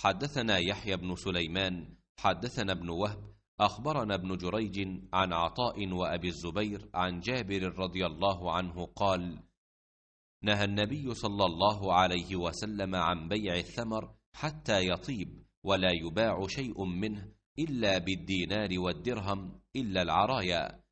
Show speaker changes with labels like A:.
A: حدثنا يحيى بن سليمان
B: حدثنا ابن وهب اخبرنا ابن جريج عن عطاء وابي الزبير عن جابر رضي الله عنه قال نهى النبي صلى الله عليه وسلم عن بيع الثمر حتى يطيب ولا يباع شيء
A: منه الا بالدينار والدرهم الا العرايا